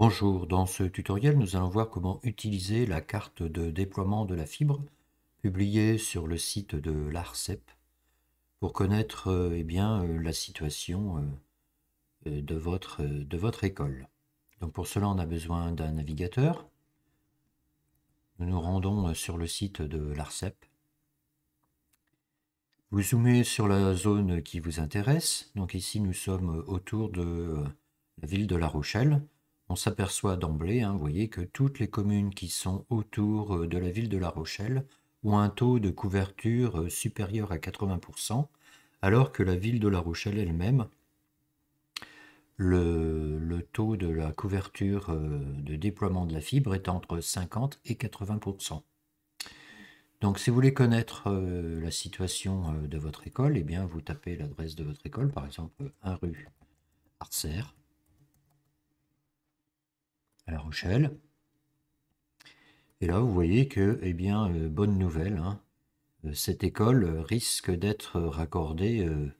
Bonjour, dans ce tutoriel, nous allons voir comment utiliser la carte de déploiement de la fibre publiée sur le site de l'ARCEP pour connaître euh, eh bien, euh, la situation euh, de votre, école. Donc pour cela, on a besoin d'un navigateur. Nous nous rendons sur le site de l'ARCEP. Vous zoomez sur la zone qui vous intéresse. Donc ici, nous sommes autour de la ville de La Rochelle on s'aperçoit d'emblée, hein, vous voyez, que toutes les communes qui sont autour euh, de la ville de La Rochelle ont un taux de couverture euh, supérieur à 80%, alors que la ville de La Rochelle elle-même, le, taux de la couverture euh, de déploiement de la fibre est entre 50 et 80%. Donc si vous voulez connaître la situation de votre école, eh bien vous tapez l'adresse de votre école, par exemple 1 rue Arcer, Rochelle. Et là, vous voyez que, eh bien, euh, bonne nouvelle, hein, euh, cette école risque d'être raccordée euh,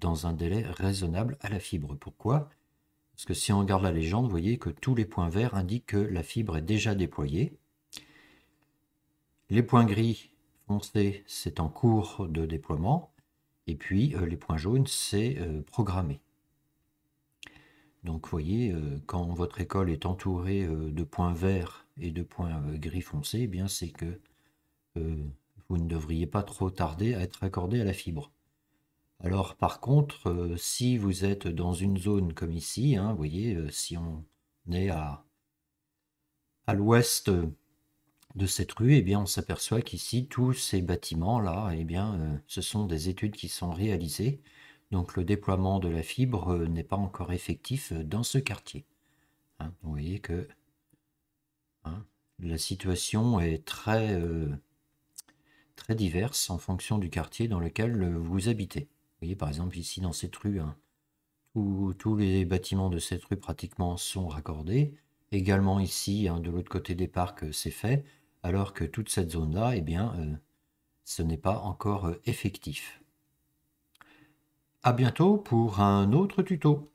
dans un délai raisonnable à la fibre. Pourquoi Parce que si on regarde la légende, vous voyez que tous les points verts indiquent que la fibre est déjà déployée. Les points gris foncés, c'est en cours de déploiement. Et puis, les points jaunes, c'est programmé. Donc vous voyez, euh, quand votre école est entourée euh, de points verts et de points euh, gris foncé, eh bien c'est que vous ne devriez pas trop tarder à être accordé à la fibre. Alors par contre, si vous êtes dans une zone comme ici, hein, vous voyez, si on est à, à l'ouest de cette rue, eh bien, on s'aperçoit qu'ici, tous ces bâtiments-là, eh bien, ce sont des études qui sont réalisées donc le déploiement de la fibre euh, n'est pas encore effectif euh, dans ce quartier. Hein, vous voyez que hein, la situation est très, euh, très diverse en fonction du quartier dans lequel vous habitez. Vous voyez par exemple ici dans cette rue, hein, où tous les bâtiments de cette rue pratiquement sont raccordés. Également ici, de l'autre côté des parcs, c'est fait, alors que toute cette zone-là, eh bien, ce n'est pas encore effectif. A bientôt pour un autre tuto.